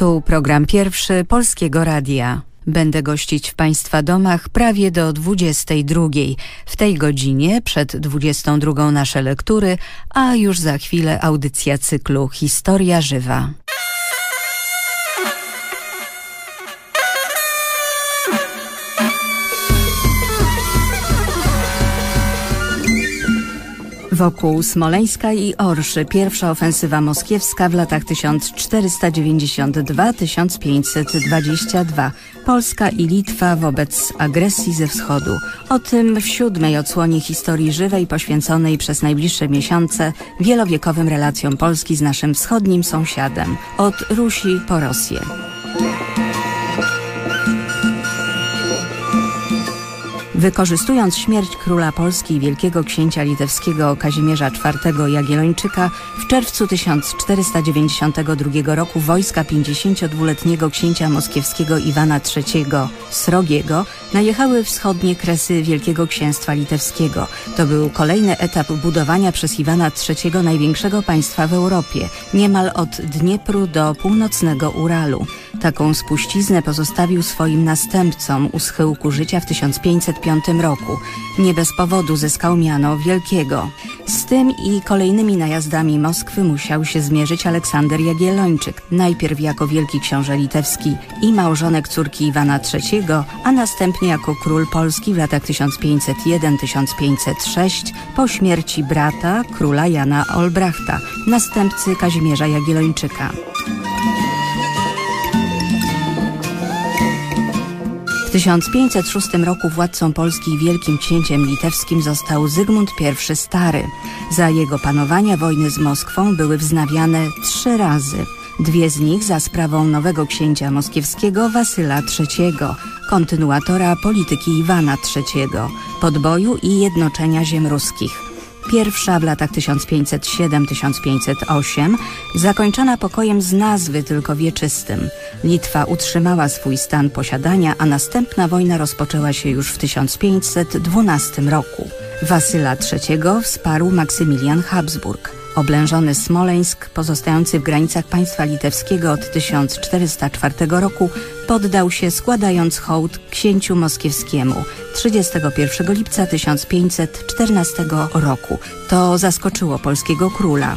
Tu program pierwszy Polskiego Radia. Będę gościć w Państwa domach prawie do 22. W tej godzinie przed 22 nasze lektury, a już za chwilę audycja cyklu Historia Żywa. Wokół Smoleńska i Orszy pierwsza ofensywa moskiewska w latach 1492-1522. Polska i Litwa wobec agresji ze wschodu. O tym w siódmej odsłonie historii żywej poświęconej przez najbliższe miesiące wielowiekowym relacjom Polski z naszym wschodnim sąsiadem. Od Rusi po Rosję. Wykorzystując śmierć króla Polski i wielkiego księcia litewskiego Kazimierza IV Jagiellończyka, w czerwcu 1492 roku wojska 52-letniego księcia moskiewskiego Iwana III Srogiego najechały wschodnie kresy Wielkiego Księstwa Litewskiego. To był kolejny etap budowania przez Iwana III największego państwa w Europie, niemal od Dniepru do północnego Uralu. Taką spuściznę pozostawił swoim następcom u schyłku życia w 1505 roku. Nie bez powodu zyskał miano Wielkiego. Z tym i kolejnymi najazdami Moskwy musiał się zmierzyć Aleksander Jagiellończyk, najpierw jako Wielki Książę Litewski i małżonek córki Iwana III, a następnie jako król Polski w latach 1501-1506 po śmierci brata, króla Jana Olbrachta, następcy Kazimierza Jagiellończyka. W 1506 roku władcą Polski i wielkim księciem litewskim został Zygmunt I Stary. Za jego panowania wojny z Moskwą były wznawiane trzy razy. Dwie z nich za sprawą nowego księcia moskiewskiego Wasyla III, kontynuatora polityki Iwana III, podboju i jednoczenia ziem ruskich. Pierwsza w latach 1507-1508, zakończona pokojem z nazwy tylko wieczystym. Litwa utrzymała swój stan posiadania, a następna wojna rozpoczęła się już w 1512 roku. Wasyla III wsparł Maksymilian Habsburg. Oblężony Smoleńsk, pozostający w granicach państwa litewskiego od 1404 roku, poddał się składając hołd księciu moskiewskiemu 31 lipca 1514 roku. To zaskoczyło polskiego króla.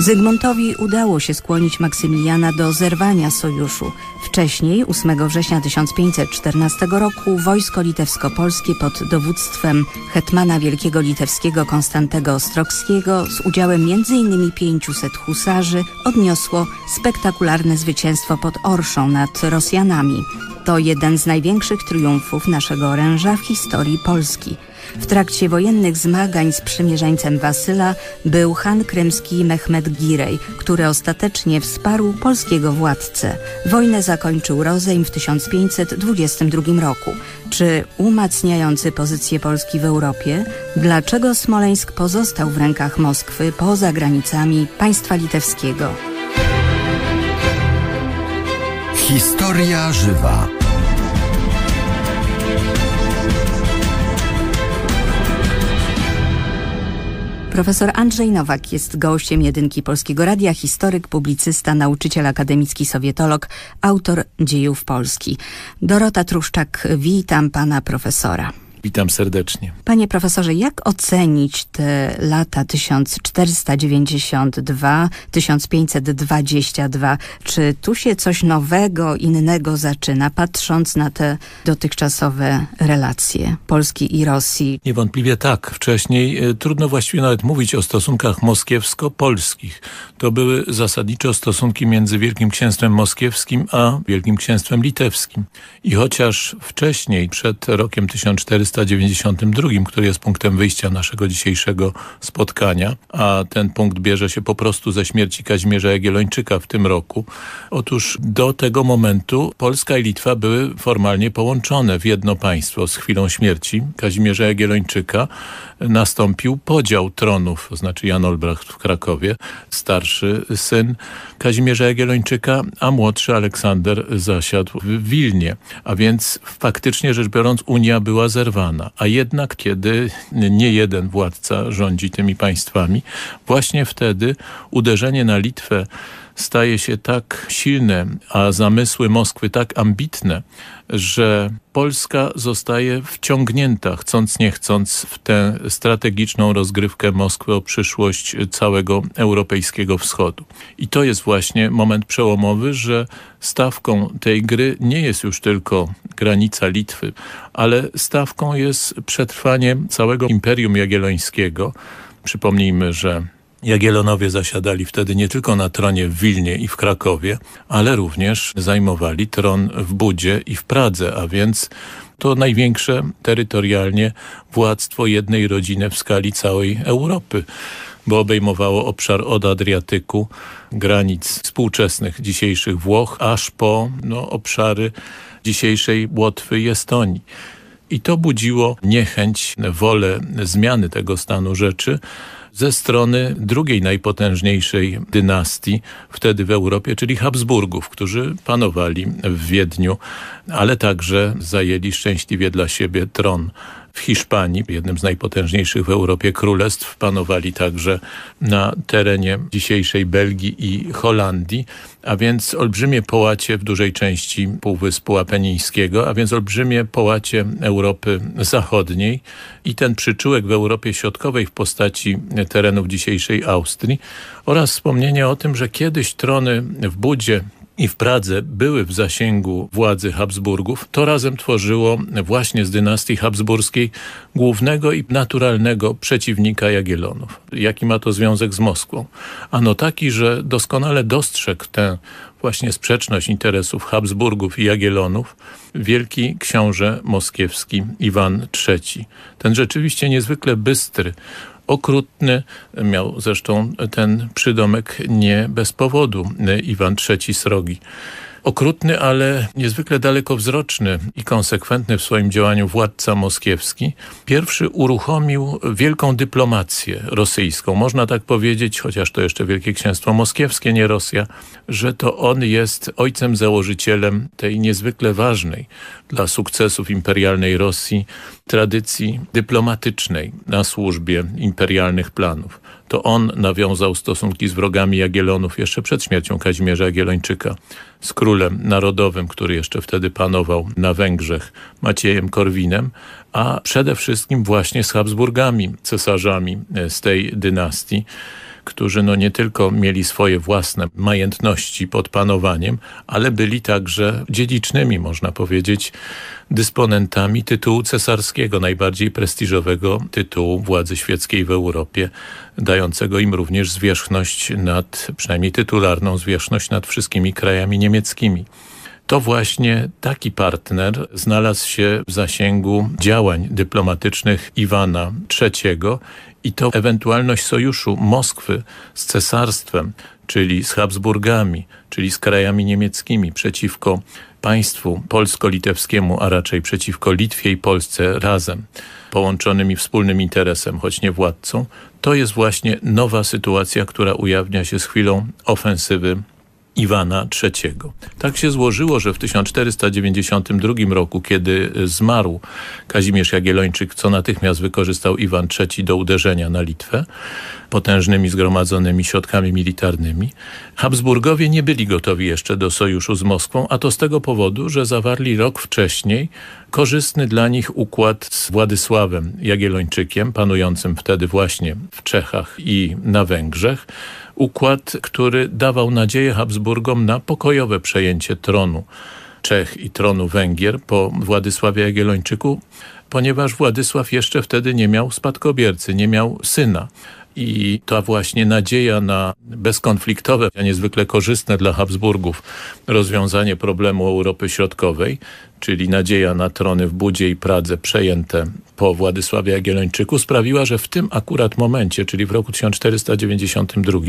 Zygmuntowi udało się skłonić Maksymiliana do zerwania sojuszu. Wcześniej, 8 września 1514 roku, wojsko litewsko-polskie pod dowództwem hetmana wielkiego litewskiego Konstantego Ostrockiego z udziałem m.in. 500 husarzy odniosło spektakularne zwycięstwo pod Orszą nad Rosjanami. To jeden z największych triumfów naszego oręża w historii Polski – w trakcie wojennych zmagań z przymierzeńcem Wasyla był Han krymski Mehmed Girej, który ostatecznie wsparł polskiego władcę. Wojnę zakończył rozejm w 1522 roku. Czy umacniający pozycję Polski w Europie? Dlaczego Smoleńsk pozostał w rękach Moskwy poza granicami państwa litewskiego? Historia żywa. Profesor Andrzej Nowak jest gościem jedynki Polskiego Radia, historyk, publicysta, nauczyciel akademicki, sowietolog, autor dziejów Polski. Dorota Truszczak, witam pana profesora. Witam serdecznie. Panie profesorze, jak ocenić te lata 1492-1522? Czy tu się coś nowego, innego zaczyna, patrząc na te dotychczasowe relacje Polski i Rosji? Niewątpliwie tak. Wcześniej e, trudno właściwie nawet mówić o stosunkach moskiewsko-polskich. To były zasadniczo stosunki między Wielkim Księstwem Moskiewskim a Wielkim Księstwem Litewskim. I chociaż wcześniej, przed rokiem 1400 492, który jest punktem wyjścia naszego dzisiejszego spotkania, a ten punkt bierze się po prostu ze śmierci Kazimierza Jagiellończyka w tym roku. Otóż do tego momentu Polska i Litwa były formalnie połączone w jedno państwo z chwilą śmierci Kazimierza Jagiellończyka. Nastąpił podział tronów, to znaczy Jan Olbracht w Krakowie, starszy syn Kazimierza Jagiellończyka, a młodszy Aleksander zasiadł w Wilnie. A więc faktycznie rzecz biorąc Unia była zerwana a jednak kiedy nie jeden władca rządzi tymi państwami, właśnie wtedy uderzenie na Litwę staje się tak silne, a zamysły Moskwy tak ambitne, że Polska zostaje wciągnięta, chcąc nie chcąc, w tę strategiczną rozgrywkę Moskwy o przyszłość całego europejskiego wschodu. I to jest właśnie moment przełomowy, że stawką tej gry nie jest już tylko granica Litwy, ale stawką jest przetrwanie całego Imperium Jagiellońskiego. Przypomnijmy, że Jagielonowie zasiadali wtedy nie tylko na tronie w Wilnie i w Krakowie, ale również zajmowali tron w Budzie i w Pradze, a więc to największe terytorialnie władztwo jednej rodziny w skali całej Europy, bo obejmowało obszar od Adriatyku, granic współczesnych dzisiejszych Włoch, aż po no, obszary dzisiejszej Łotwy i Estonii. I to budziło niechęć, wolę zmiany tego stanu rzeczy, ze strony drugiej najpotężniejszej dynastii wtedy w Europie, czyli Habsburgów, którzy panowali w Wiedniu, ale także zajęli szczęśliwie dla siebie tron w Hiszpanii, jednym z najpotężniejszych w Europie królestw, panowali także na terenie dzisiejszej Belgii i Holandii, a więc olbrzymie połacie w dużej części Półwyspu Apenińskiego, a więc olbrzymie połacie Europy Zachodniej i ten przyczółek w Europie Środkowej w postaci terenów dzisiejszej Austrii oraz wspomnienie o tym, że kiedyś trony w Budzie i w Pradze były w zasięgu władzy Habsburgów, to razem tworzyło właśnie z dynastii habsburskiej głównego i naturalnego przeciwnika Jagiellonów. Jaki ma to związek z Moskwą? Ano taki, że doskonale dostrzegł tę właśnie sprzeczność interesów Habsburgów i Jagiellonów wielki książę moskiewski Iwan III. Ten rzeczywiście niezwykle bystry, okrutny. Miał zresztą ten przydomek nie bez powodu Iwan III Srogi. Okrutny, ale niezwykle dalekowzroczny i konsekwentny w swoim działaniu władca moskiewski, pierwszy uruchomił wielką dyplomację rosyjską. Można tak powiedzieć, chociaż to jeszcze Wielkie Księstwo Moskiewskie, nie Rosja, że to on jest ojcem założycielem tej niezwykle ważnej dla sukcesów imperialnej Rosji tradycji dyplomatycznej na służbie imperialnych planów. To on nawiązał stosunki z wrogami Jagielonów jeszcze przed śmiercią Kazimierza Jagiellończyka z królem narodowym, który jeszcze wtedy panował na Węgrzech, Maciejem Korwinem, a przede wszystkim właśnie z Habsburgami, cesarzami e, z tej dynastii którzy no nie tylko mieli swoje własne majątności pod panowaniem, ale byli także dziedzicznymi, można powiedzieć, dysponentami tytułu cesarskiego, najbardziej prestiżowego tytułu władzy świeckiej w Europie, dającego im również zwierzchność nad, przynajmniej tytularną zwierzchność nad wszystkimi krajami niemieckimi to właśnie taki partner znalazł się w zasięgu działań dyplomatycznych Iwana III i to ewentualność sojuszu Moskwy z cesarstwem, czyli z Habsburgami, czyli z krajami niemieckimi przeciwko państwu polsko-litewskiemu, a raczej przeciwko Litwie i Polsce razem, połączonymi wspólnym interesem, choć nie władcą, to jest właśnie nowa sytuacja, która ujawnia się z chwilą ofensywy Iwana III. Tak się złożyło, że w 1492 roku, kiedy zmarł Kazimierz Jagiellończyk, co natychmiast wykorzystał Iwan III do uderzenia na Litwę potężnymi zgromadzonymi środkami militarnymi, Habsburgowie nie byli gotowi jeszcze do sojuszu z Moskwą, a to z tego powodu, że zawarli rok wcześniej korzystny dla nich układ z Władysławem Jagiellończykiem, panującym wtedy właśnie w Czechach i na Węgrzech, układ, który dawał nadzieję Habsburgom na pokojowe przejęcie tronu Czech i tronu Węgier po Władysławie Jagiellończyku, ponieważ Władysław jeszcze wtedy nie miał spadkobiercy, nie miał syna i ta właśnie nadzieja na bezkonfliktowe, a niezwykle korzystne dla Habsburgów rozwiązanie problemu Europy Środkowej, czyli nadzieja na trony w Budzie i Pradze przejęte po Władysławie Jagiellończyku sprawiła, że w tym akurat momencie, czyli w roku 1492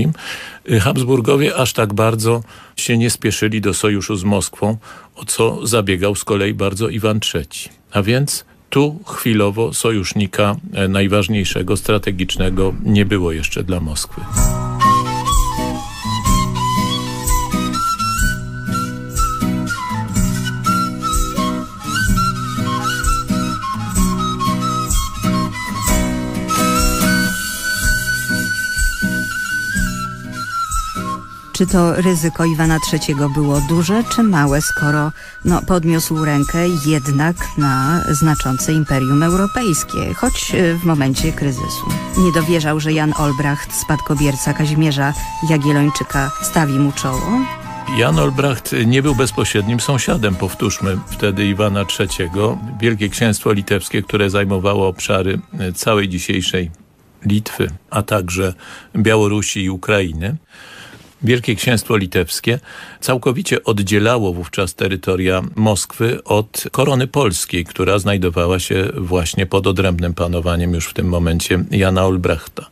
Habsburgowie aż tak bardzo się nie spieszyli do sojuszu z Moskwą, o co zabiegał z kolei bardzo Iwan III. A więc tu chwilowo sojusznika e, najważniejszego, strategicznego nie było jeszcze dla Moskwy. Czy to ryzyko Iwana III było duże czy małe, skoro no, podniósł rękę jednak na znaczące imperium europejskie, choć e, w momencie kryzysu? Nie dowierzał, że Jan Olbracht, spadkobierca Kazimierza Jagiellończyka, stawi mu czoło? Jan Olbracht nie był bezpośrednim sąsiadem, powtórzmy, wtedy Iwana III. Wielkie Księstwo Litewskie, które zajmowało obszary e, całej dzisiejszej Litwy, a także Białorusi i Ukrainy. Wielkie Księstwo Litewskie całkowicie oddzielało wówczas terytoria Moskwy od korony polskiej, która znajdowała się właśnie pod odrębnym panowaniem już w tym momencie Jana Olbrechta.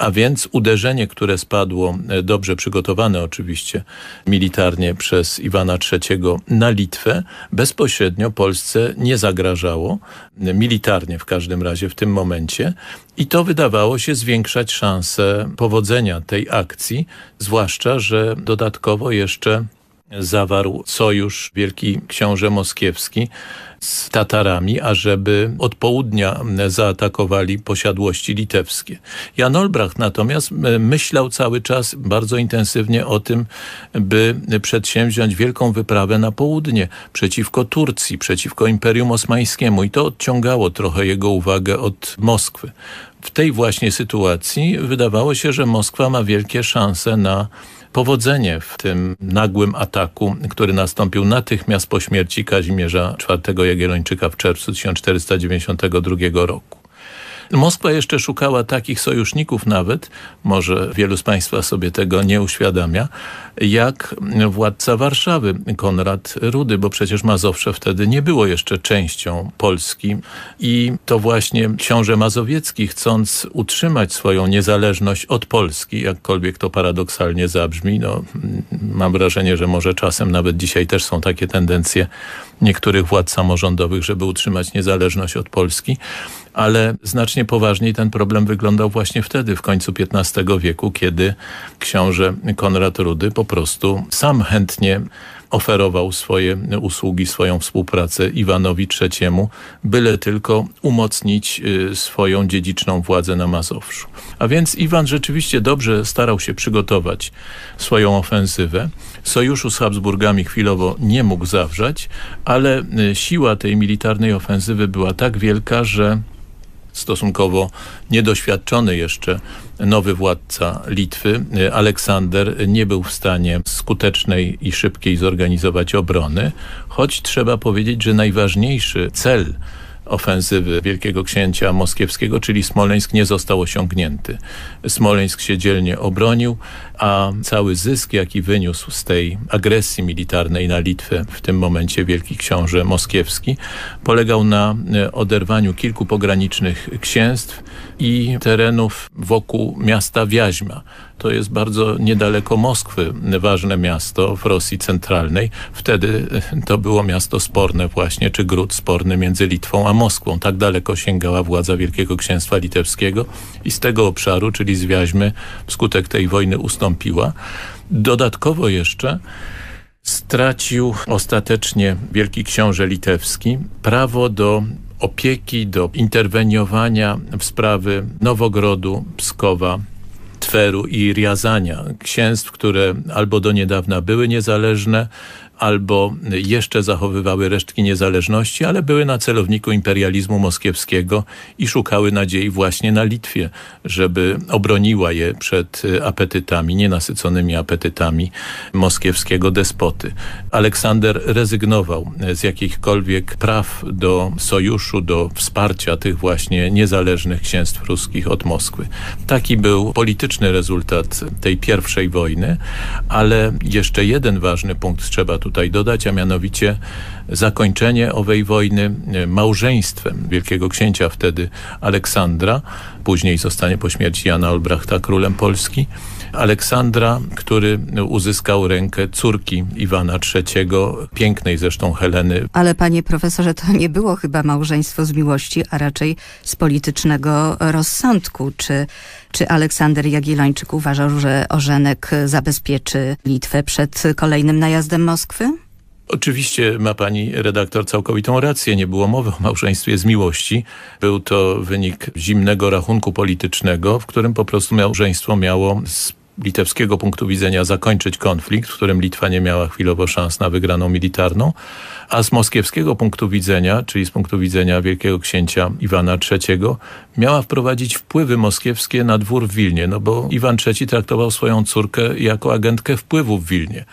A więc uderzenie, które spadło, e, dobrze przygotowane oczywiście militarnie przez Iwana III na Litwę, bezpośrednio Polsce nie zagrażało, e, militarnie w każdym razie w tym momencie. I to wydawało się zwiększać szanse powodzenia tej akcji, zwłaszcza, że dodatkowo jeszcze zawarł sojusz Wielki Książę Moskiewski z Tatarami, ażeby od południa zaatakowali posiadłości litewskie. Jan Olbracht natomiast e, myślał cały czas bardzo intensywnie o tym, by przedsięwziąć wielką wyprawę na południe przeciwko Turcji, przeciwko Imperium Osmańskiemu i to odciągało trochę jego uwagę od Moskwy. W tej właśnie sytuacji wydawało się, że Moskwa ma wielkie szanse na powodzenie w tym nagłym ataku, który nastąpił natychmiast po śmierci Kazimierza IV Jagiellończyka w czerwcu 1492 roku. Moskwa jeszcze szukała takich sojuszników nawet, może wielu z Państwa sobie tego nie uświadamia, jak władca Warszawy Konrad Rudy, bo przecież Mazowsze wtedy nie było jeszcze częścią Polski i to właśnie książę Mazowiecki chcąc utrzymać swoją niezależność od Polski, jakkolwiek to paradoksalnie zabrzmi, no mam wrażenie, że może czasem nawet dzisiaj też są takie tendencje niektórych władz samorządowych, żeby utrzymać niezależność od Polski, ale znacznie poważniej ten problem wyglądał właśnie wtedy, w końcu XV wieku, kiedy książę Konrad Rudy po prostu sam chętnie oferował swoje usługi, swoją współpracę Iwanowi III, byle tylko umocnić y, swoją dziedziczną władzę na Mazowszu. A więc Iwan rzeczywiście dobrze starał się przygotować swoją ofensywę. Sojuszu z Habsburgami chwilowo nie mógł zawrzeć, ale y, siła tej militarnej ofensywy była tak wielka, że stosunkowo niedoświadczony jeszcze nowy władca Litwy, y, Aleksander, nie był w stanie skutecznej i szybkiej zorganizować obrony, choć trzeba powiedzieć, że najważniejszy cel ofensywy Wielkiego Księcia Moskiewskiego, czyli Smoleńsk nie został osiągnięty. Smoleńsk się dzielnie obronił, a cały zysk, jaki wyniósł z tej agresji militarnej na Litwę, w tym momencie Wielki Książę Moskiewski, polegał na e, oderwaniu kilku pogranicznych księstw i terenów wokół miasta Wiaźma to jest bardzo niedaleko Moskwy, ważne miasto w Rosji centralnej. Wtedy e, to było miasto sporne właśnie, czy gród sporny między Litwą a Moskwą. Tak daleko sięgała władza Wielkiego Księstwa Litewskiego i z tego obszaru, czyli z Wiaźmy, wskutek tej wojny ustąpiła. Dodatkowo jeszcze stracił ostatecznie Wielki Książę Litewski prawo do opieki, do interweniowania w sprawy Nowogrodu, Pskowa, Tweru i Riazania, księstw, które albo do niedawna były niezależne, albo jeszcze zachowywały resztki niezależności, ale były na celowniku imperializmu moskiewskiego i szukały nadziei właśnie na Litwie, żeby obroniła je przed apetytami, nienasyconymi apetytami moskiewskiego despoty. Aleksander rezygnował z jakichkolwiek praw do sojuszu, do wsparcia tych właśnie niezależnych księstw ruskich od Moskwy. Taki był polityczny rezultat tej pierwszej wojny, ale jeszcze jeden ważny punkt trzeba tu tutaj dodać, a mianowicie zakończenie owej wojny e, małżeństwem wielkiego księcia wtedy Aleksandra, później zostanie po śmierci Jana Olbrachta królem Polski. Aleksandra, który uzyskał rękę córki Iwana III, pięknej zresztą Heleny. Ale panie profesorze, to nie było chyba małżeństwo z miłości, a raczej z politycznego rozsądku. Czy, czy Aleksander Jagiellończyk uważał, że Orzenek zabezpieczy Litwę przed kolejnym najazdem Moskwy? Oczywiście ma pani redaktor całkowitą rację. Nie było mowy o małżeństwie z miłości. Był to wynik zimnego rachunku politycznego, w którym po prostu małżeństwo miało z litewskiego punktu widzenia zakończyć konflikt, w którym Litwa nie miała chwilowo szans na wygraną militarną, a z moskiewskiego punktu widzenia, czyli z punktu widzenia wielkiego księcia Iwana III, miała wprowadzić wpływy moskiewskie na dwór w Wilnie, no bo Iwan III traktował swoją córkę jako agentkę wpływu w Wilnie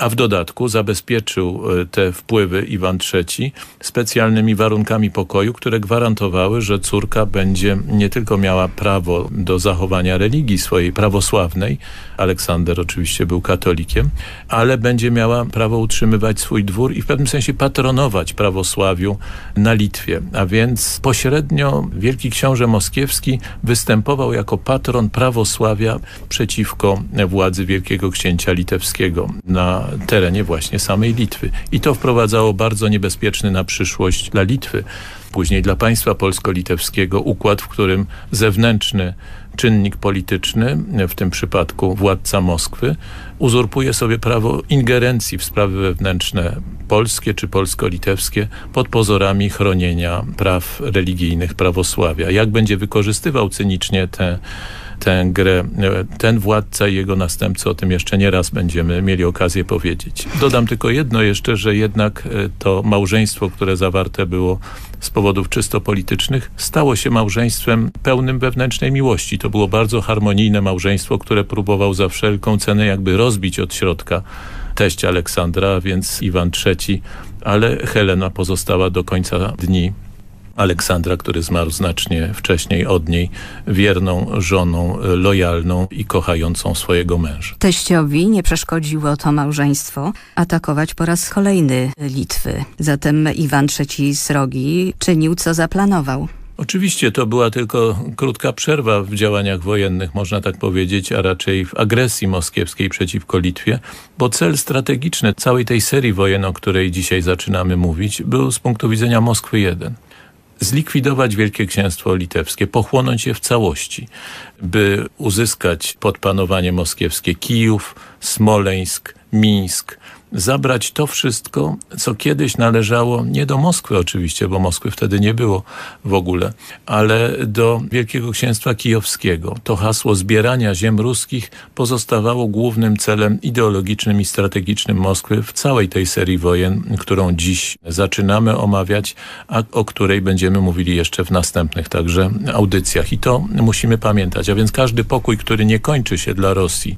a w dodatku zabezpieczył e, te wpływy Iwan III specjalnymi warunkami pokoju, które gwarantowały, że córka będzie nie tylko miała prawo do zachowania religii swojej prawosławnej, Aleksander oczywiście był katolikiem, ale będzie miała prawo utrzymywać swój dwór i w pewnym sensie patronować prawosławiu na Litwie. A więc pośrednio Wielki Książę Moskiewski występował jako patron prawosławia przeciwko władzy Wielkiego Księcia Litewskiego na terenie właśnie samej Litwy. I to wprowadzało bardzo niebezpieczny na przyszłość dla Litwy później dla państwa polsko-litewskiego układ, w którym zewnętrzny czynnik polityczny, w tym przypadku władca Moskwy, uzurpuje sobie prawo ingerencji w sprawy wewnętrzne polskie czy polsko-litewskie pod pozorami chronienia praw religijnych, prawosławia. Jak będzie wykorzystywał cynicznie te tę grę. E, ten władca i jego następcy, o tym jeszcze nie raz będziemy mieli okazję powiedzieć. Dodam tylko jedno jeszcze, że jednak e, to małżeństwo, które zawarte było z powodów czysto politycznych, stało się małżeństwem pełnym wewnętrznej miłości. To było bardzo harmonijne małżeństwo, które próbował za wszelką cenę jakby rozbić od środka teść Aleksandra, więc Iwan III, ale Helena pozostała do końca dni Aleksandra, który zmarł znacznie wcześniej od niej, wierną żoną, lojalną i kochającą swojego męża. Teściowi nie przeszkodziło to małżeństwo atakować po raz kolejny Litwy. Zatem Iwan III Srogi czynił co zaplanował. Oczywiście to była tylko krótka przerwa w działaniach wojennych, można tak powiedzieć, a raczej w agresji moskiewskiej przeciwko Litwie, bo cel strategiczny całej tej serii wojen, o której dzisiaj zaczynamy mówić, był z punktu widzenia Moskwy jeden zlikwidować Wielkie Księstwo Litewskie, pochłonąć je w całości, by uzyskać pod panowanie moskiewskie Kijów, Smoleńsk, Mińsk, zabrać to wszystko, co kiedyś należało nie do Moskwy oczywiście, bo Moskwy wtedy nie było w ogóle, ale do Wielkiego Księstwa Kijowskiego. To hasło zbierania ziem ruskich pozostawało głównym celem ideologicznym i strategicznym Moskwy w całej tej serii wojen, którą dziś zaczynamy omawiać, a o której będziemy mówili jeszcze w następnych także audycjach. I to musimy pamiętać. A więc każdy pokój, który nie kończy się dla Rosji,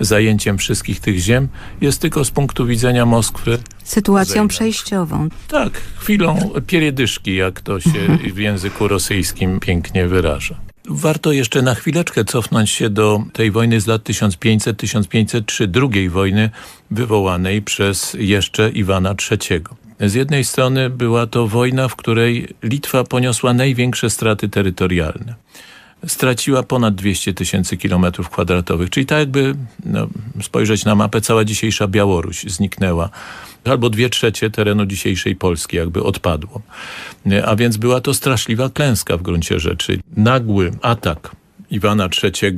zajęciem wszystkich tych ziem, jest tylko z punktu widzenia Moskwy. Sytuacją zajmę. przejściową. Tak, chwilą pieriedyszki, jak to się mhm. w języku rosyjskim pięknie wyraża. Warto jeszcze na chwileczkę cofnąć się do tej wojny z lat 1500-1503, drugiej wojny wywołanej przez jeszcze Iwana III. Z jednej strony była to wojna, w której Litwa poniosła największe straty terytorialne straciła ponad 200 tysięcy kilometrów kwadratowych. Czyli tak jakby no, spojrzeć na mapę, cała dzisiejsza Białoruś zniknęła. Albo dwie trzecie terenu dzisiejszej Polski jakby odpadło. A więc była to straszliwa klęska w gruncie rzeczy. Nagły atak Iwana III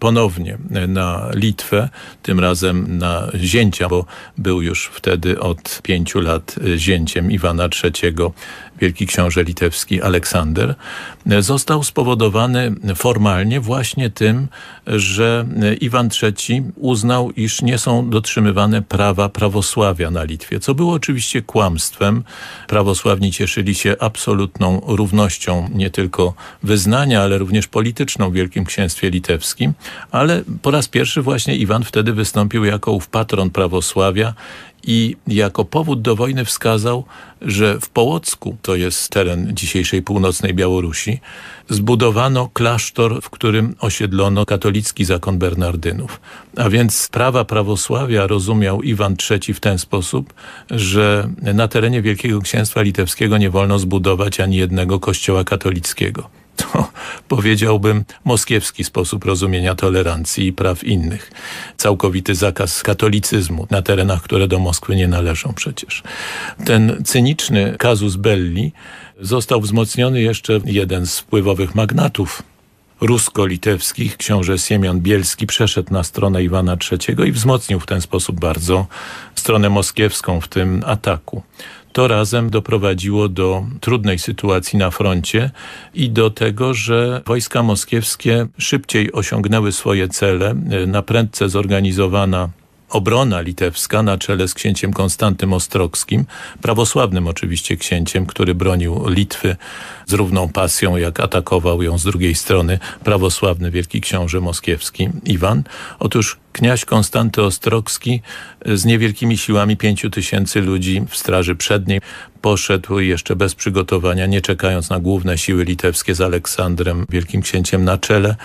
ponownie na Litwę, tym razem na zięcia, bo był już wtedy od pięciu lat zięciem Iwana III wielki książę litewski Aleksander, został spowodowany formalnie właśnie tym, że Iwan III uznał, iż nie są dotrzymywane prawa prawosławia na Litwie, co było oczywiście kłamstwem. Prawosławni cieszyli się absolutną równością nie tylko wyznania, ale również polityczną w Wielkim Księstwie Litewskim, ale po raz pierwszy właśnie Iwan wtedy wystąpił jako ów patron prawosławia i jako powód do wojny wskazał, że w Połocku, to jest teren dzisiejszej północnej Białorusi, zbudowano klasztor, w którym osiedlono katolicki zakon Bernardynów. A więc sprawa prawosławia rozumiał Iwan III w ten sposób, że na terenie Wielkiego Księstwa Litewskiego nie wolno zbudować ani jednego kościoła katolickiego. To powiedziałbym moskiewski sposób rozumienia tolerancji i praw innych. Całkowity zakaz katolicyzmu na terenach, które do Moskwy nie należą przecież. Ten cyniczny kazus belli został wzmocniony jeszcze jeden z wpływowych magnatów rusko-litewskich, książę Siemian Bielski przeszedł na stronę Iwana III i wzmocnił w ten sposób bardzo stronę moskiewską w tym ataku. To razem doprowadziło do trudnej sytuacji na froncie i do tego, że wojska moskiewskie szybciej osiągnęły swoje cele. Na prędce zorganizowana obrona litewska na czele z księciem Konstantym Ostrockim, prawosławnym oczywiście księciem, który bronił Litwy z równą pasją, jak atakował ją z drugiej strony prawosławny wielki książę moskiewski Iwan. Otóż Kniaz Konstanty Ostrocki e, z niewielkimi siłami pięciu tysięcy ludzi w Straży Przedniej poszedł jeszcze bez przygotowania, nie czekając na główne siły litewskie z Aleksandrem, wielkim księciem na czele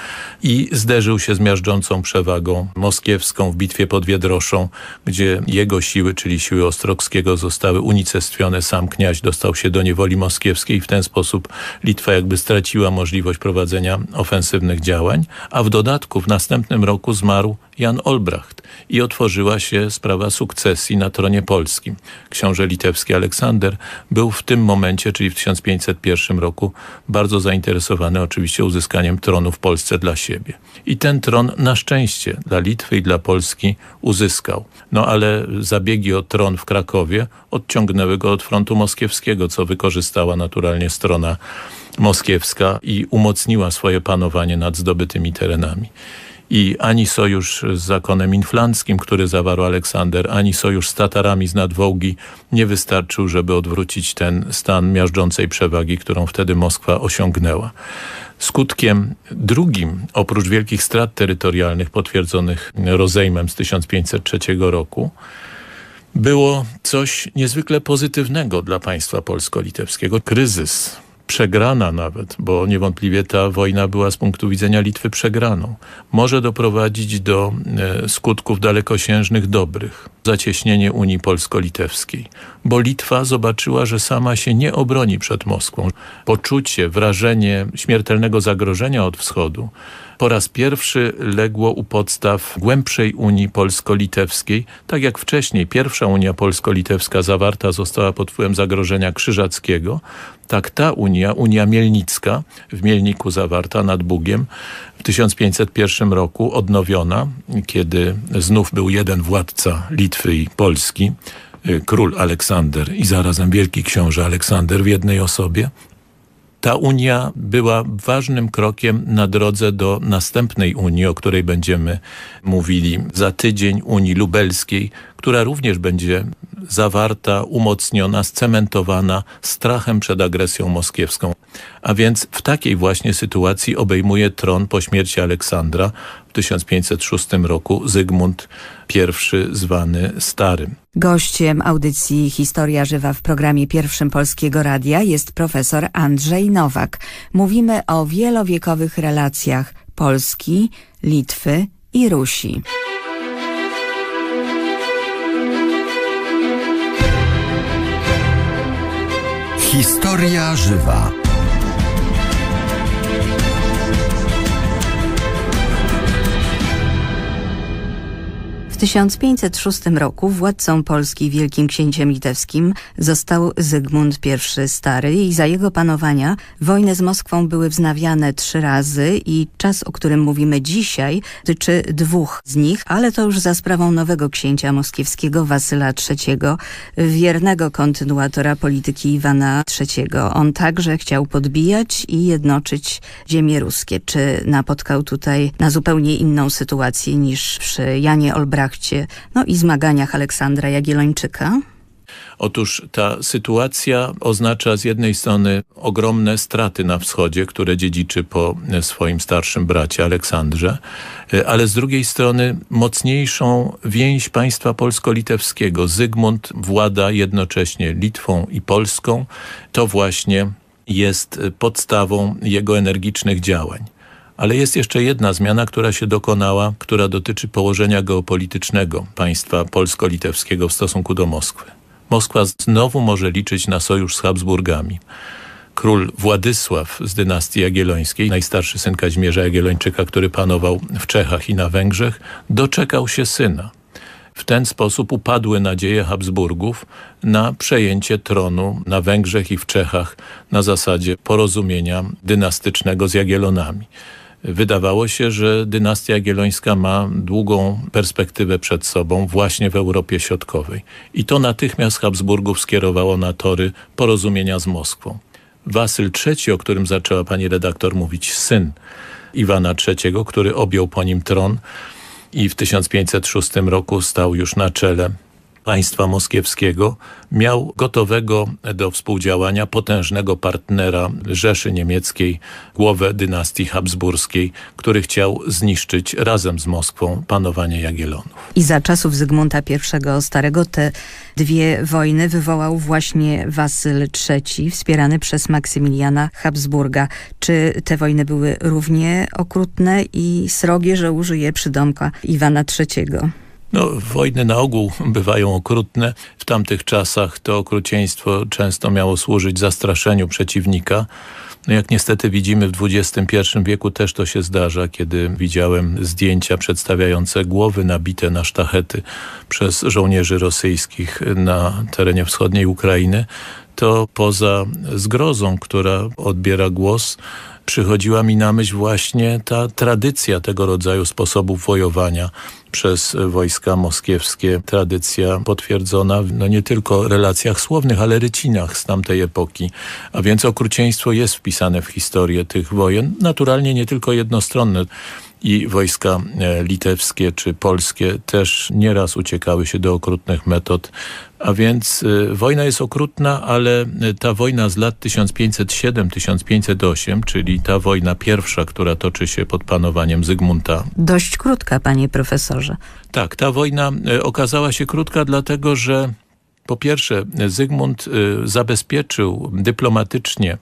i zderzył się z miażdżącą przewagą moskiewską w bitwie pod Wiedroszą, gdzie jego siły, czyli siły Ostrockiego zostały unicestwione. Sam kniaź dostał się do niewoli moskiewskiej i w ten sposób Litwa jakby straciła możliwość prowadzenia ofensywnych działań, a w dodatku w następnym roku zmarł Jan Olbracht i otworzyła się sprawa sukcesji na tronie polskim. Książę litewski Aleksander był w tym momencie, czyli w 1501 roku, bardzo zainteresowany oczywiście uzyskaniem tronu w Polsce dla siebie. I ten tron na szczęście dla Litwy i dla Polski uzyskał. No ale zabiegi o tron w Krakowie odciągnęły go od frontu moskiewskiego, co wykorzystała naturalnie strona moskiewska i umocniła swoje panowanie nad zdobytymi terenami i ani sojusz z zakonem inflanckim, który zawarł Aleksander, ani sojusz z Tatarami z nadwołgi nie wystarczył, żeby odwrócić ten stan miażdżącej przewagi, którą wtedy Moskwa osiągnęła. Skutkiem drugim, oprócz wielkich strat terytorialnych potwierdzonych rozejmem z 1503 roku, było coś niezwykle pozytywnego dla państwa polsko-litewskiego. Kryzys przegrana nawet, bo niewątpliwie ta wojna była z punktu widzenia Litwy przegraną, może doprowadzić do e, skutków dalekosiężnych dobrych. Zacieśnienie Unii Polsko-Litewskiej. Bo Litwa zobaczyła, że sama się nie obroni przed Moskwą. Poczucie, wrażenie śmiertelnego zagrożenia od wschodu po raz pierwszy legło u podstaw głębszej Unii Polsko-Litewskiej. Tak jak wcześniej pierwsza Unia Polsko-Litewska zawarta została pod wpływem zagrożenia krzyżackiego, tak ta Unia, Unia Mielnicka w Mielniku zawarta nad Bugiem w 1501 roku odnowiona, kiedy znów był jeden władca Litwy i Polski, y, król Aleksander i zarazem wielki książę Aleksander w jednej osobie, ta Unia była ważnym krokiem na drodze do następnej Unii, o której będziemy mówili za tydzień, Unii Lubelskiej, która również będzie zawarta, umocniona, scementowana strachem przed agresją moskiewską. A więc w takiej właśnie sytuacji obejmuje tron po śmierci Aleksandra w 1506 roku Zygmunt I zwany Starym. Gościem audycji Historia Żywa w programie Pierwszym Polskiego Radia jest profesor Andrzej Nowak. Mówimy o wielowiekowych relacjach Polski, Litwy i Rusi. Historia żywa. W 1506 roku władcą Polski wielkim księciem litewskim został Zygmunt I Stary i za jego panowania wojny z Moskwą były wznawiane trzy razy i czas, o którym mówimy dzisiaj, dotyczy dwóch z nich, ale to już za sprawą nowego księcia moskiewskiego Wasyla III, wiernego kontynuatora polityki Iwana III. On także chciał podbijać i jednoczyć ziemie ruskie. Czy napotkał tutaj na zupełnie inną sytuację niż przy Janie Olbrachu? no i zmaganiach Aleksandra Jagiellończyka? Otóż ta sytuacja oznacza z jednej strony ogromne straty na wschodzie, które dziedziczy po swoim starszym bracie Aleksandrze, e, ale z drugiej strony mocniejszą więź państwa polsko-litewskiego. Zygmunt włada jednocześnie Litwą i Polską. To właśnie jest podstawą jego energicznych działań. Ale jest jeszcze jedna zmiana, która się dokonała, która dotyczy położenia geopolitycznego państwa polsko-litewskiego w stosunku do Moskwy. Moskwa znowu może liczyć na sojusz z Habsburgami. Król Władysław z dynastii jagiellońskiej, najstarszy syn Kazimierza Jagiellończyka, który panował w Czechach i na Węgrzech, doczekał się syna. W ten sposób upadły nadzieje Habsburgów na przejęcie tronu na Węgrzech i w Czechach na zasadzie porozumienia dynastycznego z Jagielonami. Wydawało się, że dynastia jagiellońska ma długą perspektywę przed sobą właśnie w Europie Środkowej. I to natychmiast Habsburgów skierowało na tory porozumienia z Moskwą. Wasyl III, o którym zaczęła pani redaktor mówić, syn Iwana III, który objął po nim tron i w 1506 roku stał już na czele państwa moskiewskiego, miał gotowego do współdziałania potężnego partnera Rzeszy Niemieckiej, głowę dynastii habsburskiej, który chciał zniszczyć razem z Moskwą panowanie Jagiellonów. I za czasów Zygmunta I Starego te dwie wojny wywołał właśnie Wasyl III, wspierany przez Maksymiliana Habsburga. Czy te wojny były równie okrutne i srogie, że użyje przydomka Iwana III? No, wojny na ogół bywają okrutne. W tamtych czasach to okrucieństwo często miało służyć zastraszeniu przeciwnika. No jak niestety widzimy w XXI wieku też to się zdarza, kiedy widziałem zdjęcia przedstawiające głowy nabite na sztachety przez żołnierzy rosyjskich na terenie wschodniej Ukrainy, to poza zgrozą, która odbiera głos, przychodziła mi na myśl właśnie ta tradycja tego rodzaju sposobów wojowania przez wojska moskiewskie. Tradycja potwierdzona w, no nie tylko relacjach słownych, ale rycinach z tamtej epoki. A więc okrucieństwo jest wpisane w historię tych wojen. Naturalnie nie tylko jednostronne i wojska e, litewskie czy polskie też nieraz uciekały się do okrutnych metod. A więc e, wojna jest okrutna, ale e, ta wojna z lat 1507-1508, czyli ta wojna pierwsza, która toczy się pod panowaniem Zygmunta. Dość krótka, panie profesorze. Tak, ta wojna okazała się krótka, dlatego że po pierwsze Zygmunt zabezpieczył dyplomatycznie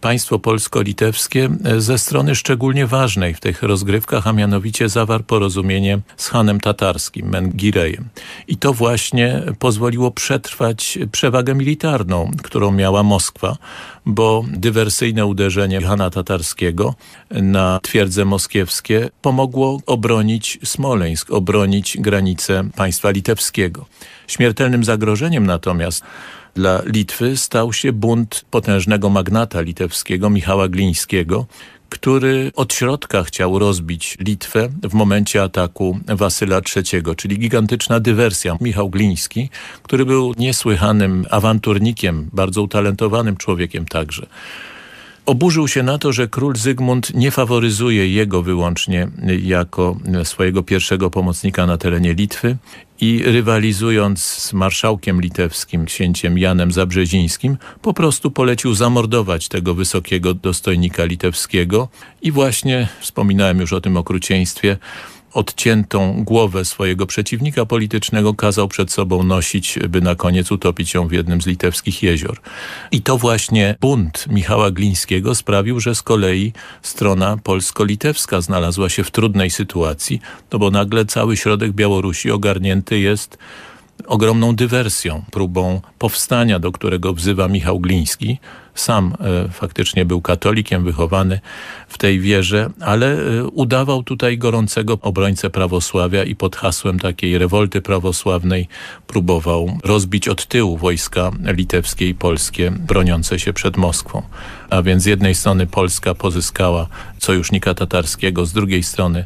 państwo polsko-litewskie e, ze strony szczególnie ważnej w tych rozgrywkach, a mianowicie zawarł porozumienie z Hanem Tatarskim, Mengirejem. I to właśnie pozwoliło przetrwać przewagę militarną, którą miała Moskwa, bo dywersyjne uderzenie Hana Tatarskiego na twierdze moskiewskie pomogło obronić Smoleńsk, obronić granicę państwa litewskiego. Śmiertelnym zagrożeniem natomiast dla Litwy stał się bunt potężnego magnata litewskiego Michała Glińskiego, który od środka chciał rozbić Litwę w momencie ataku Wasyla III, czyli gigantyczna dywersja. Michał Gliński, który był niesłychanym awanturnikiem, bardzo utalentowanym człowiekiem także. Oburzył się na to, że król Zygmunt nie faworyzuje jego wyłącznie jako swojego pierwszego pomocnika na terenie Litwy i rywalizując z marszałkiem litewskim, księciem Janem Zabrzezińskim, po prostu polecił zamordować tego wysokiego dostojnika litewskiego i właśnie, wspominałem już o tym okrucieństwie, odciętą głowę swojego przeciwnika politycznego kazał przed sobą nosić, by na koniec utopić ją w jednym z litewskich jezior. I to właśnie bunt Michała Glińskiego sprawił, że z kolei strona polsko-litewska znalazła się w trudnej sytuacji, no bo nagle cały środek Białorusi ogarnięty jest ogromną dywersją, próbą powstania, do którego wzywa Michał Gliński. Sam e, faktycznie był katolikiem, wychowany w tej wierze, ale e, udawał tutaj gorącego obrońcę prawosławia i pod hasłem takiej rewolty prawosławnej próbował rozbić od tyłu wojska litewskie i polskie broniące się przed Moskwą. A więc z jednej strony Polska pozyskała sojusznika tatarskiego, z drugiej strony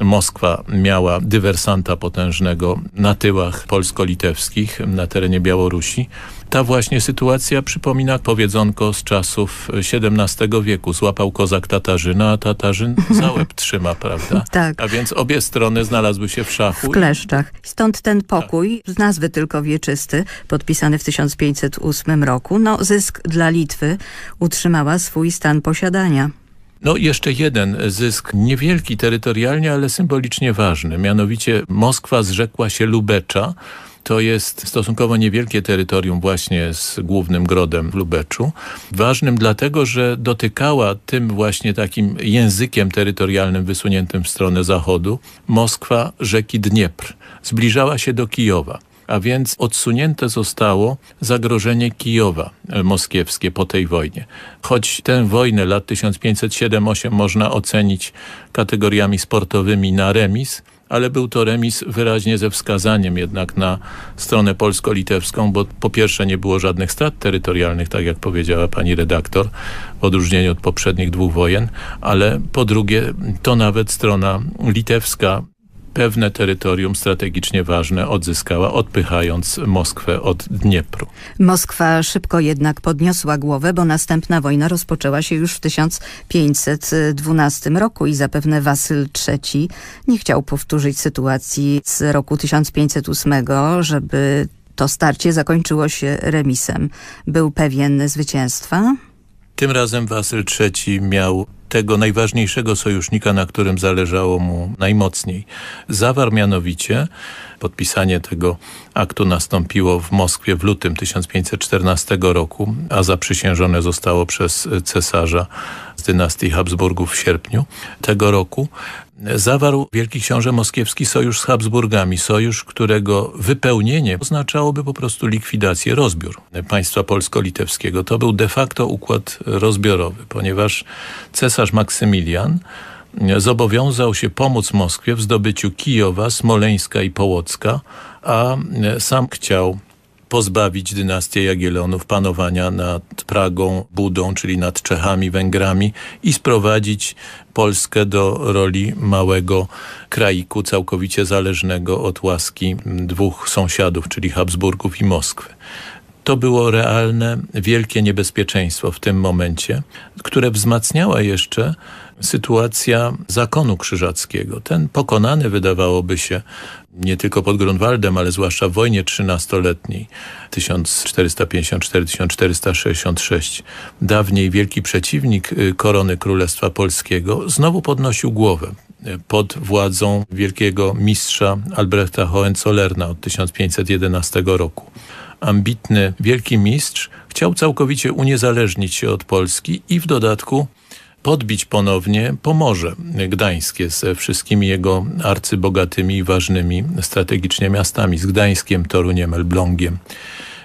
Moskwa miała dywersanta potężnego na tyłach polsko-litewskich na terenie Białorusi. Ta właśnie sytuacja przypomina powiedzonko z czasów XVII wieku. Złapał kozak Tatarzyna, a Tatarzyn za łeb trzyma, prawda? tak. A więc obie strony znalazły się w szachu. W kleszczach. Stąd ten tak. pokój, tak. z nazwy tylko wieczysty, podpisany w 1508 roku. No, zysk dla Litwy utrzymała swój stan posiadania. No jeszcze jeden zysk, niewielki terytorialnie, ale symbolicznie ważny. Mianowicie Moskwa zrzekła się Lubecza, to jest stosunkowo niewielkie terytorium właśnie z głównym grodem w Lubeczu. Ważnym dlatego, że dotykała tym właśnie takim językiem terytorialnym wysuniętym w stronę zachodu Moskwa rzeki Dniepr. Zbliżała się do Kijowa a więc odsunięte zostało zagrożenie Kijowa e, moskiewskie po tej wojnie. Choć tę wojnę lat 1507-8 można ocenić kategoriami sportowymi na remis, ale był to remis wyraźnie ze wskazaniem jednak na stronę polsko-litewską, bo po pierwsze nie było żadnych strat terytorialnych, tak jak powiedziała pani redaktor, w odróżnieniu od poprzednich dwóch wojen, ale po drugie to nawet strona litewska pewne terytorium strategicznie ważne odzyskała, odpychając Moskwę od Dniepru. Moskwa szybko jednak podniosła głowę, bo następna wojna rozpoczęła się już w 1512 roku i zapewne Wasyl III nie chciał powtórzyć sytuacji z roku 1508, żeby to starcie zakończyło się remisem. Był pewien zwycięstwa? Tym razem Wasyl III miał tego najważniejszego sojusznika, na którym zależało mu najmocniej. Zawarł mianowicie, podpisanie tego aktu nastąpiło w Moskwie w lutym 1514 roku, a zaprzysiężone zostało przez cesarza z dynastii Habsburgów w sierpniu tego roku zawarł Wielki Książę Moskiewski sojusz z Habsburgami, sojusz, którego wypełnienie oznaczałoby po prostu likwidację, rozbiór państwa polsko-litewskiego. To był de facto układ rozbiorowy, ponieważ cesarz Maksymilian zobowiązał się pomóc Moskwie w zdobyciu Kijowa, Smoleńska i Połocka, a sam chciał pozbawić dynastię Jagiellonów panowania nad Pragą, Budą, czyli nad Czechami, Węgrami i sprowadzić Polskę do roli małego kraiku całkowicie zależnego od łaski dwóch sąsiadów, czyli Habsburgów i Moskwy. To było realne, wielkie niebezpieczeństwo w tym momencie, które wzmacniała jeszcze sytuacja zakonu krzyżackiego. Ten pokonany wydawałoby się nie tylko pod Grunwaldem, ale zwłaszcza w wojnie trzynastoletniej 1454-1466. Dawniej wielki przeciwnik y, korony Królestwa Polskiego znowu podnosił głowę y, pod władzą wielkiego mistrza Albrechta Hohenzollerna od 1511 roku. Ambitny wielki mistrz chciał całkowicie uniezależnić się od Polski i w dodatku podbić ponownie Pomorze Gdańskie ze wszystkimi jego arcybogatymi i ważnymi strategicznie miastami, z Gdańskiem, Toruniem, Elblągiem.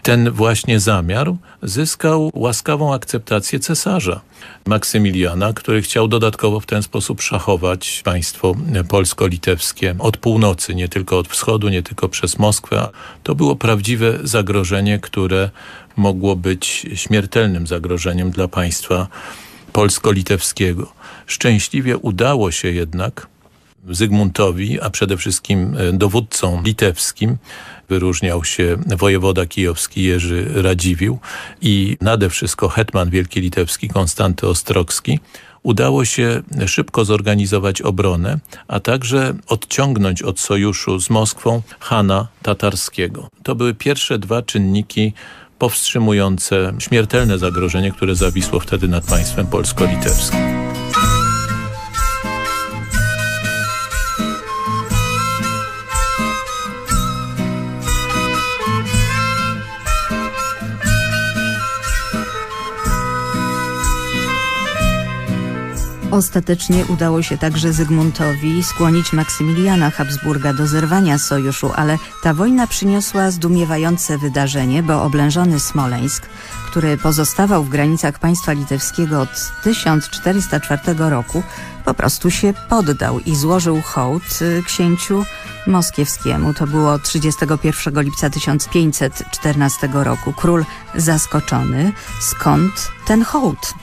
Ten właśnie zamiar zyskał łaskawą akceptację cesarza Maksymiliana, który chciał dodatkowo w ten sposób szachować państwo polsko-litewskie od północy, nie tylko od wschodu, nie tylko przez Moskwę. To było prawdziwe zagrożenie, które mogło być śmiertelnym zagrożeniem dla państwa polsko-litewskiego. Szczęśliwie udało się jednak Zygmuntowi, a przede wszystkim e, dowódcom litewskim, wyróżniał się wojewoda kijowski Jerzy Radziwił i nade wszystko hetman wielki litewski Konstanty Ostrokski, udało się szybko zorganizować obronę, a także odciągnąć od sojuszu z Moskwą Hana Tatarskiego. To były pierwsze dwa czynniki powstrzymujące śmiertelne zagrożenie, które zawisło wtedy nad państwem polsko-litewskim. Ostatecznie udało się także Zygmuntowi skłonić Maksymiliana Habsburga do zerwania sojuszu, ale ta wojna przyniosła zdumiewające wydarzenie, bo oblężony Smoleńsk, który pozostawał w granicach państwa litewskiego od 1404 roku, po prostu się poddał i złożył hołd y, księciu moskiewskiemu. To było 31 lipca 1514 roku. Król zaskoczony, skąd ten hołd?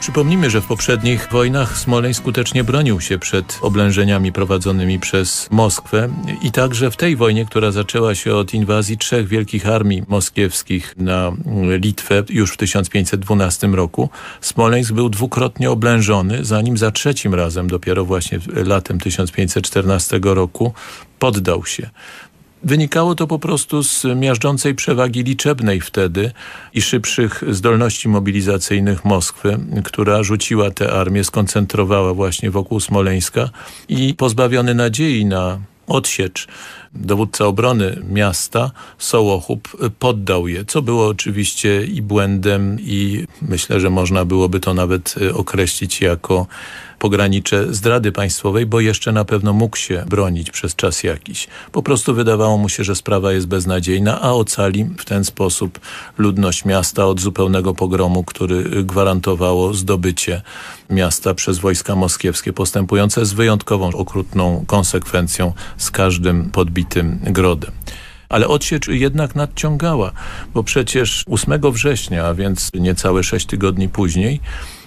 Przypomnijmy, że w poprzednich wojnach Smoleń skutecznie bronił się przed oblężeniami prowadzonymi przez Moskwę i także w tej wojnie, która zaczęła się od inwazji trzech wielkich armii moskiewskich na Litwę już w 1512 roku, Smoleńsk był dwukrotnie oblężony, zanim za trzecim razem, dopiero właśnie latem 1514 roku, poddał się. Wynikało to po prostu z miażdżącej przewagi liczebnej wtedy i szybszych zdolności mobilizacyjnych Moskwy, która rzuciła tę armię, skoncentrowała właśnie wokół Smoleńska i pozbawiony nadziei na odsiecz dowódca obrony miasta, Sołochub, poddał je, co było oczywiście i błędem i myślę, że można byłoby to nawet określić jako pogranicze zdrady państwowej, bo jeszcze na pewno mógł się bronić przez czas jakiś. Po prostu wydawało mu się, że sprawa jest beznadziejna, a ocali w ten sposób ludność miasta od zupełnego pogromu, który gwarantowało zdobycie miasta przez wojska moskiewskie postępujące z wyjątkową okrutną konsekwencją z każdym podbitym grodem ale odsiecz jednak nadciągała, bo przecież 8 września, a więc niecałe 6 tygodni później,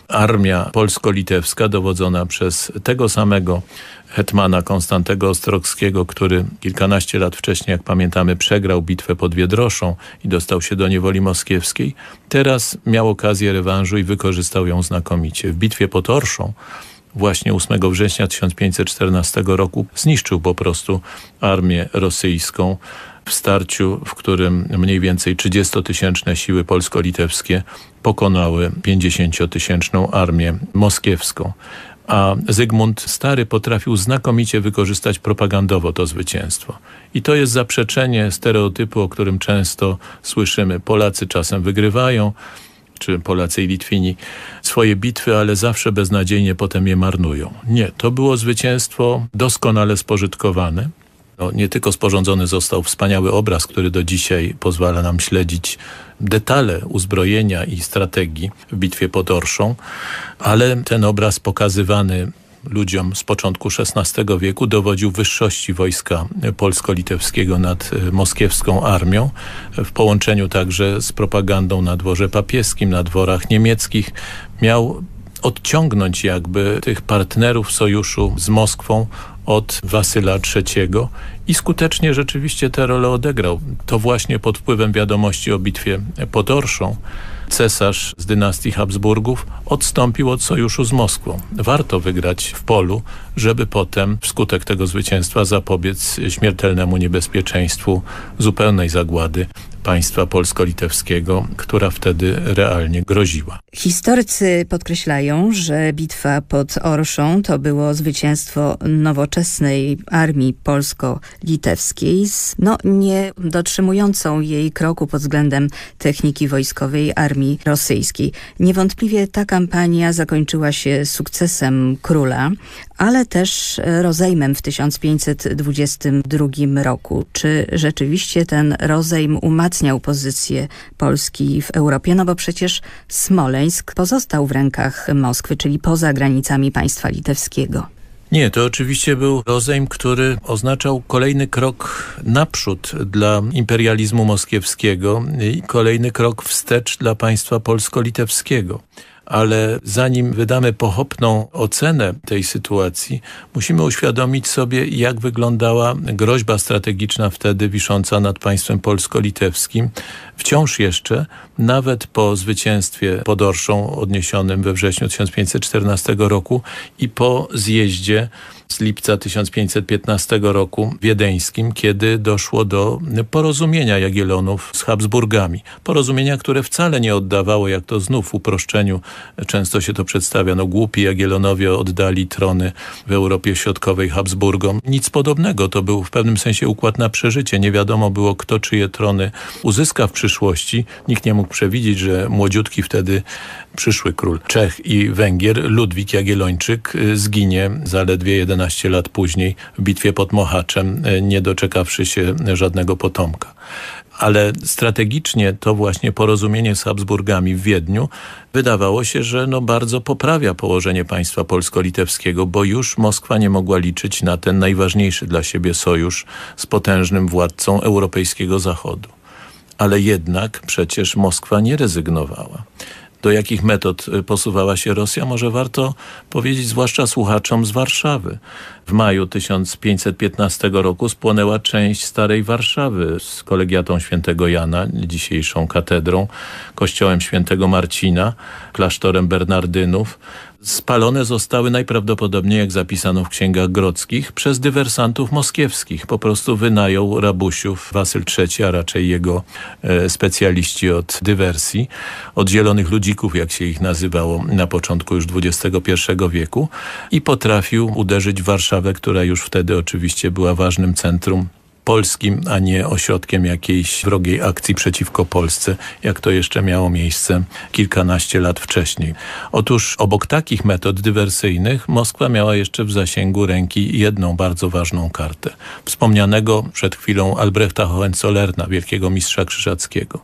armia polsko-litewska dowodzona przez tego samego hetmana Konstantego Ostrockiego, który kilkanaście lat wcześniej, jak pamiętamy, przegrał bitwę pod Wiedroszą i dostał się do niewoli moskiewskiej, teraz miał okazję rewanżu i wykorzystał ją znakomicie. W bitwie pod Orszą właśnie 8 września 1514 roku zniszczył po prostu armię rosyjską w starciu, w którym mniej więcej 30-tysięczne siły polsko-litewskie pokonały 50-tysięczną armię moskiewską. A Zygmunt Stary potrafił znakomicie wykorzystać propagandowo to zwycięstwo. I to jest zaprzeczenie stereotypu, o którym często słyszymy. Polacy czasem wygrywają, czy Polacy i Litwini, swoje bitwy, ale zawsze beznadziejnie potem je marnują. Nie, to było zwycięstwo doskonale spożytkowane no, nie tylko sporządzony został wspaniały obraz, który do dzisiaj pozwala nam śledzić detale uzbrojenia i strategii w bitwie pod Orszą, ale ten obraz pokazywany ludziom z początku XVI wieku dowodził wyższości wojska polsko-litewskiego nad e, moskiewską armią, w połączeniu także z propagandą na dworze papieskim, na dworach niemieckich. Miał odciągnąć jakby tych partnerów sojuszu z Moskwą od Wasyla III i skutecznie rzeczywiście tę rolę odegrał. To właśnie pod wpływem wiadomości o bitwie pod Orszą cesarz z dynastii Habsburgów odstąpił od sojuszu z Moskwą. Warto wygrać w polu, żeby potem wskutek tego zwycięstwa zapobiec śmiertelnemu niebezpieczeństwu zupełnej zagłady państwa polsko-litewskiego, która wtedy realnie groziła. Historycy podkreślają, że bitwa pod Orszą to było zwycięstwo nowoczesnej armii polsko-litewskiej, no nie dotrzymującą jej kroku pod względem techniki wojskowej armii rosyjskiej. Niewątpliwie ta kampania zakończyła się sukcesem króla, ale też e, rozejmem w 1522 roku. Czy rzeczywiście ten rozejm umacniał pozycję Polski w Europie? No bo przecież Smoleńsk pozostał w rękach Moskwy, czyli poza granicami państwa litewskiego. Nie, to oczywiście był rozejm, który oznaczał kolejny krok naprzód dla imperializmu moskiewskiego i kolejny krok wstecz dla państwa polsko-litewskiego ale zanim wydamy pochopną ocenę tej sytuacji, musimy uświadomić sobie, jak wyglądała groźba strategiczna wtedy wisząca nad państwem polsko-litewskim. Wciąż jeszcze, nawet po zwycięstwie pod Orszą odniesionym we wrześniu 1514 roku i po zjeździe z lipca 1515 roku wiedeńskim, kiedy doszło do porozumienia Jagiellonów z Habsburgami. Porozumienia, które wcale nie oddawało, jak to znów w uproszczeniu często się to przedstawia, no głupi Jagiellonowie oddali trony w Europie Środkowej Habsburgom. Nic podobnego, to był w pewnym sensie układ na przeżycie. Nie wiadomo było, kto czyje trony uzyska w przyszłości. Nikt nie mógł przewidzieć, że młodziutki wtedy przyszły król Czech i Węgier, Ludwik Jagiellończyk, y, zginie zaledwie jeden. 11 lat później w bitwie pod Mohaczem, e, nie doczekawszy się żadnego potomka ale strategicznie to właśnie porozumienie z Habsburgami w Wiedniu wydawało się, że no bardzo poprawia położenie państwa polsko-litewskiego, bo już Moskwa nie mogła liczyć na ten najważniejszy dla siebie sojusz z potężnym władcą europejskiego zachodu. Ale jednak przecież Moskwa nie rezygnowała do jakich metod y, posuwała się Rosja, może warto powiedzieć zwłaszcza słuchaczom z Warszawy. W maju 1515 roku spłonęła część starej Warszawy z kolegiatą świętego Jana, dzisiejszą katedrą, kościołem świętego Marcina, klasztorem Bernardynów. Spalone zostały najprawdopodobniej, jak zapisano w księgach grodzkich, przez dywersantów moskiewskich. Po prostu wynajął rabusiów Wasyl III, a raczej jego e, specjaliści od dywersji, od zielonych ludzików, jak się ich nazywało na początku już XXI wieku i potrafił uderzyć w Warszawę, która już wtedy oczywiście była ważnym centrum polskim, a nie ośrodkiem jakiejś wrogiej akcji przeciwko Polsce, jak to jeszcze miało miejsce kilkanaście lat wcześniej. Otóż obok takich metod dywersyjnych Moskwa miała jeszcze w zasięgu ręki jedną bardzo ważną kartę. Wspomnianego przed chwilą Albrechta Hohenzollerna, wielkiego mistrza krzyżackiego.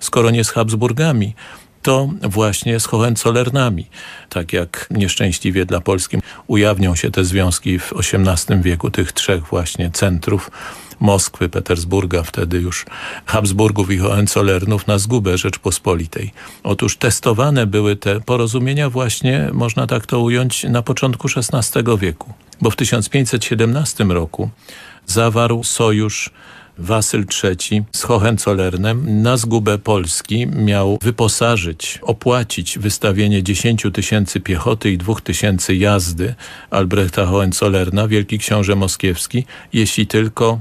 Skoro nie z Habsburgami, to właśnie z Hohenzollernami. Tak jak nieszczęśliwie dla Polski ujawnią się te związki w XVIII wieku tych trzech właśnie centrów Moskwy, Petersburga, wtedy już Habsburgów i Hohenzollernów na zgubę Rzeczpospolitej. Otóż testowane były te porozumienia właśnie, można tak to ująć, na początku XVI wieku, bo w 1517 roku zawarł sojusz Wasyl III z Hohenzollernem na zgubę Polski miał wyposażyć, opłacić wystawienie 10 tysięcy piechoty i 2 tysięcy jazdy Albrechta Hohenzollerna, wielki książę moskiewski, jeśli tylko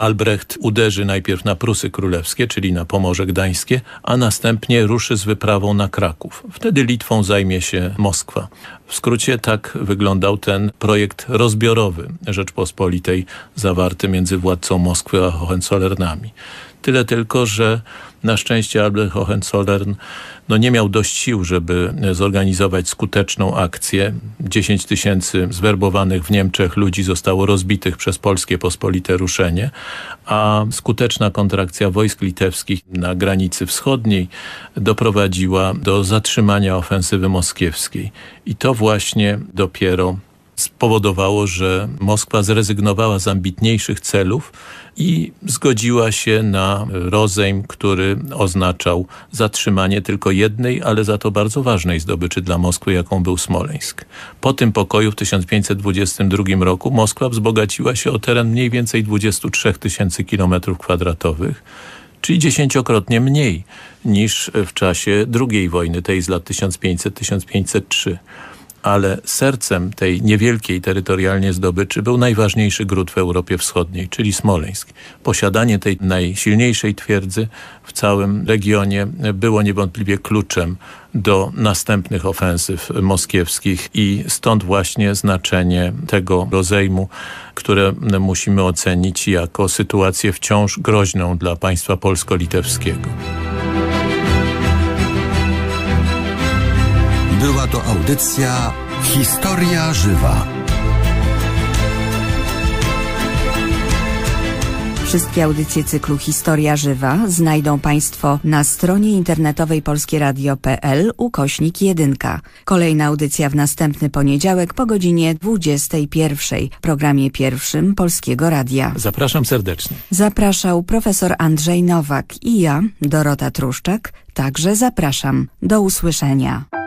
Albrecht uderzy najpierw na Prusy Królewskie, czyli na Pomorze Gdańskie, a następnie ruszy z wyprawą na Kraków. Wtedy Litwą zajmie się Moskwa. W skrócie tak wyglądał ten projekt rozbiorowy Rzeczpospolitej zawarty między władcą Moskwy a Hohenzollernami. Tyle tylko, że na szczęście Albert Hohenzollern no, nie miał dość sił, żeby e, zorganizować skuteczną akcję. 10 tysięcy zwerbowanych w Niemczech ludzi zostało rozbitych przez polskie pospolite ruszenie, a skuteczna kontrakcja wojsk litewskich na granicy wschodniej doprowadziła do zatrzymania ofensywy moskiewskiej. I to właśnie dopiero spowodowało, że Moskwa zrezygnowała z ambitniejszych celów i zgodziła się na rozejm, który oznaczał zatrzymanie tylko jednej, ale za to bardzo ważnej zdobyczy dla Moskwy, jaką był Smoleńsk. Po tym pokoju w 1522 roku Moskwa wzbogaciła się o teren mniej więcej 23 tysięcy kilometrów kwadratowych, czyli dziesięciokrotnie mniej niż w czasie II wojny, tej z lat 1500-1503 ale sercem tej niewielkiej terytorialnie zdobyczy był najważniejszy gród w Europie Wschodniej, czyli Smoleńsk. Posiadanie tej najsilniejszej twierdzy w całym regionie było niewątpliwie kluczem do następnych ofensyw moskiewskich i stąd właśnie znaczenie tego rozejmu, które musimy ocenić jako sytuację wciąż groźną dla państwa polsko-litewskiego. Była to audycja Historia Żywa. Wszystkie audycje cyklu Historia Żywa znajdą Państwo na stronie internetowej polskieradio.pl ukośnik 1. Kolejna audycja w następny poniedziałek po godzinie 21 w programie pierwszym Polskiego Radia. Zapraszam serdecznie. Zapraszał profesor Andrzej Nowak i ja, Dorota Truszczak. Także zapraszam. Do usłyszenia.